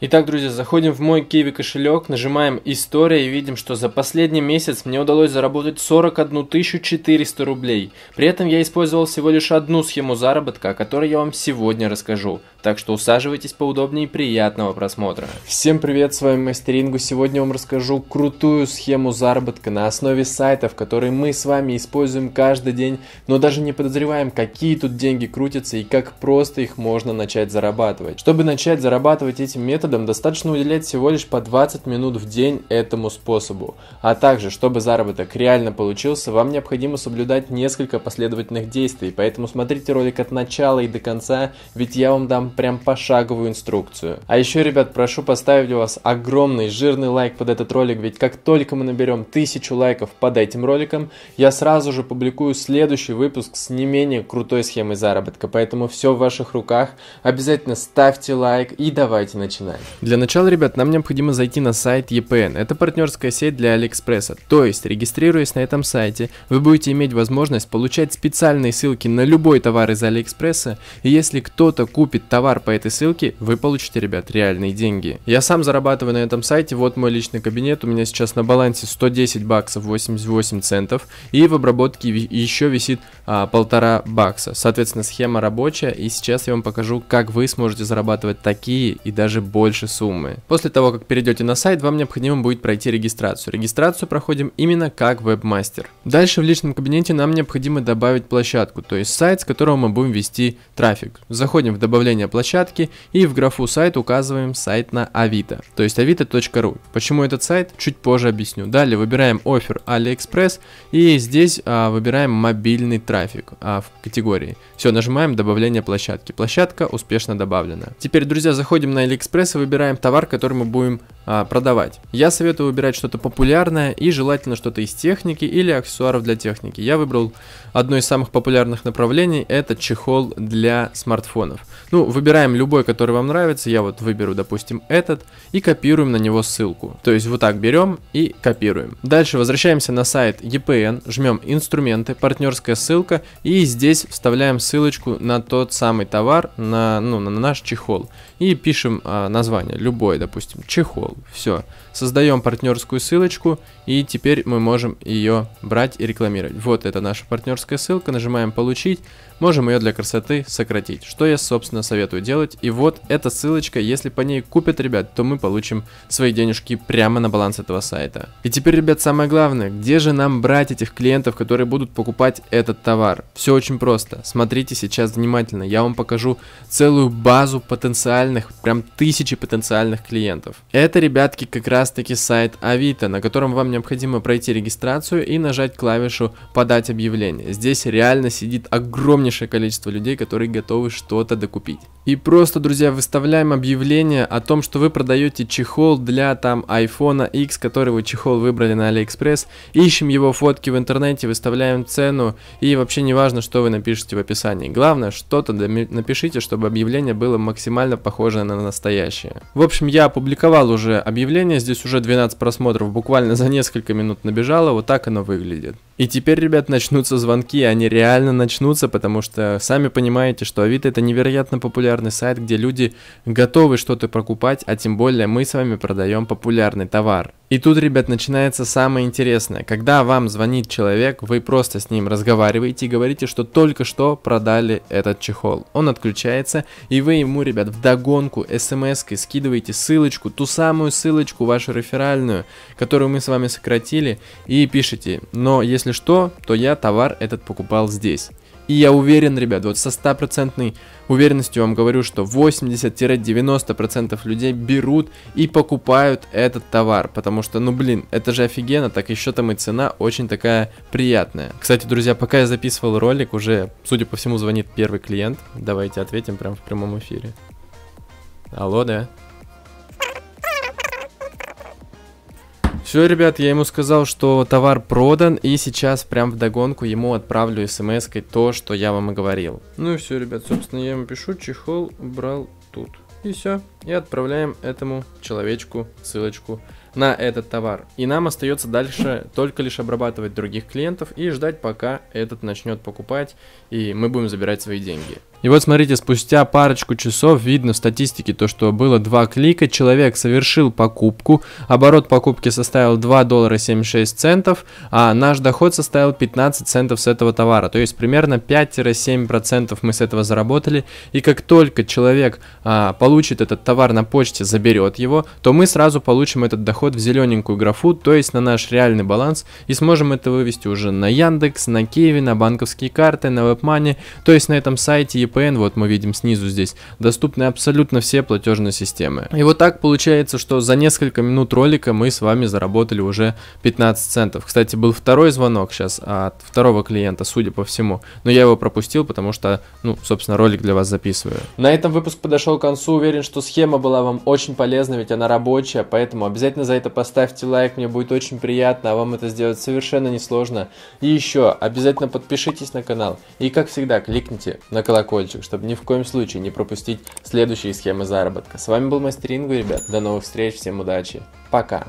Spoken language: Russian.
Итак, друзья, заходим в мой Kiwi кошелек, нажимаем «История» и видим, что за последний месяц мне удалось заработать 41 400 рублей. При этом я использовал всего лишь одну схему заработка, о которой я вам сегодня расскажу. Так что усаживайтесь поудобнее и приятного просмотра. Всем привет, с вами Мастерингу. Сегодня я вам расскажу крутую схему заработка на основе сайтов, которые мы с вами используем каждый день, но даже не подозреваем, какие тут деньги крутятся и как просто их можно начать зарабатывать. Чтобы начать зарабатывать этим методом, методам достаточно уделять всего лишь по 20 минут в день этому способу. А также, чтобы заработок реально получился, вам необходимо соблюдать несколько последовательных действий, поэтому смотрите ролик от начала и до конца, ведь я вам дам прям пошаговую инструкцию. А еще, ребят, прошу поставить у вас огромный жирный лайк под этот ролик, ведь как только мы наберем 1000 лайков под этим роликом, я сразу же публикую следующий выпуск с не менее крутой схемой заработка, поэтому все в ваших руках, обязательно ставьте лайк и давайте начинать. Для начала, ребят, нам необходимо зайти на сайт EPN. Это партнерская сеть для Алиэкспресса. То есть, регистрируясь на этом сайте, вы будете иметь возможность получать специальные ссылки на любой товар из Алиэкспресса. И если кто-то купит товар по этой ссылке, вы получите, ребят, реальные деньги. Я сам зарабатываю на этом сайте. Вот мой личный кабинет. У меня сейчас на балансе 110 баксов 88 центов. И в обработке еще висит а, полтора бакса. Соответственно, схема рабочая. И сейчас я вам покажу, как вы сможете зарабатывать такие и даже больше больше суммы. После того, как перейдете на сайт, вам необходимо будет пройти регистрацию. Регистрацию проходим именно как вебмастер. Дальше в личном кабинете нам необходимо добавить площадку, то есть сайт, с которого мы будем вести трафик. Заходим в добавление площадки и в графу сайт указываем сайт на Авито, то есть avito.ru. Почему этот сайт? Чуть позже объясню. Далее выбираем офер AliExpress и здесь а, выбираем мобильный трафик а, в категории. Все, нажимаем добавление площадки. Площадка успешно добавлена. Теперь, друзья, заходим на AliExpress выбираем товар, который мы будем а, продавать. Я советую выбирать что-то популярное и желательно что-то из техники или аксессуаров для техники. Я выбрал одно из самых популярных направлений, это чехол для смартфонов. Ну, выбираем любой, который вам нравится, я вот выберу, допустим, этот, и копируем на него ссылку. То есть вот так берем и копируем. Дальше возвращаемся на сайт EPN, жмем инструменты, партнерская ссылка, и здесь вставляем ссылочку на тот самый товар, на, ну, на наш чехол. И пишем а, название, любой, допустим, чехол. Все. Создаем партнерскую ссылочку, и теперь мы можем ее брать и рекламировать. Вот это наша партнерская ссылка, нажимаем «Получить», можем ее для красоты сократить, что я, собственно, советую делать. И вот эта ссылочка, если по ней купят, ребят, то мы получим свои денежки прямо на баланс этого сайта. И теперь, ребят, самое главное, где же нам брать этих клиентов, которые будут покупать этот товар? Все очень просто. Смотрите сейчас внимательно, я вам покажу целую базу потенциальных, прям тысячи потенциальных клиентов. Это, ребят, ребятки, как раз таки сайт Авито, на котором вам необходимо пройти регистрацию и нажать клавишу «Подать объявление». Здесь реально сидит огромнейшее количество людей, которые готовы что-то докупить. И просто, друзья, выставляем объявление о том, что вы продаете чехол для там iPhone X, который вы чехол выбрали на AliExpress, ищем его фотки в интернете, выставляем цену и вообще не важно, что вы напишете в описании. Главное, что-то напишите, чтобы объявление было максимально похоже на настоящее. В общем, я опубликовал уже объявление, здесь уже 12 просмотров, буквально за несколько минут набежало, вот так оно выглядит. И теперь, ребят, начнутся звонки, они реально начнутся, потому что сами понимаете, что Авито это невероятно популярный сайт, где люди готовы что-то покупать, а тем более мы с вами продаем популярный товар. И тут, ребят, начинается самое интересное. Когда вам звонит человек, вы просто с ним разговариваете и говорите, что только что продали этот чехол. Он отключается, и вы ему, ребят, вдогонку смс-кой скидываете ссылочку, ту самую ссылочку, вашу реферальную, которую мы с вами сократили, и пишите. Но если если что, то я товар этот покупал здесь. И я уверен, ребят, вот со стопроцентной уверенностью вам говорю, что 80-90% людей берут и покупают этот товар, потому что, ну блин, это же офигенно, так еще там и цена очень такая приятная. Кстати, друзья, пока я записывал ролик, уже, судя по всему, звонит первый клиент. Давайте ответим прямо в прямом эфире. Алло, да? Все, ребят, я ему сказал, что товар продан, и сейчас прям в догонку ему отправлю смс то, что я вам и говорил. Ну и все, ребят, собственно, я ему пишу, чехол брал тут. И все. И отправляем этому человечку ссылочку на этот товар. И нам остается дальше только лишь обрабатывать других клиентов и ждать, пока этот начнет покупать, и мы будем забирать свои деньги. И вот смотрите, спустя парочку часов видно в статистике то, что было два клика, человек совершил покупку, оборот покупки составил 2 доллара 76 центов, а наш доход составил 15 центов с этого товара, то есть примерно 5-7% мы с этого заработали, и как только человек а, получит этот товар на почте, заберет его, то мы сразу получим этот доход в зелененькую графу, то есть на наш реальный баланс, и сможем это вывести уже на Яндекс, на Киви, на банковские карты, на WebMoney, то есть на этом сайте EPN, вот мы видим снизу здесь, доступны абсолютно все платежные системы. И вот так получается, что за несколько минут ролика мы с вами заработали уже 15 центов. Кстати, был второй звонок сейчас от второго клиента, судя по всему, но я его пропустил, потому что, ну, собственно, ролик для вас записываю. На этом выпуск подошел к концу, уверен, что схема была вам очень полезна, ведь она рабочая, поэтому обязательно за это поставьте лайк, мне будет очень приятно, а вам это сделать совершенно несложно. И еще, обязательно подпишитесь на канал и, как всегда, кликните на колокольчик колокольчик, чтобы ни в коем случае не пропустить следующие схемы заработка. С вами был Мастеринго, ребят. До новых встреч, всем удачи. Пока.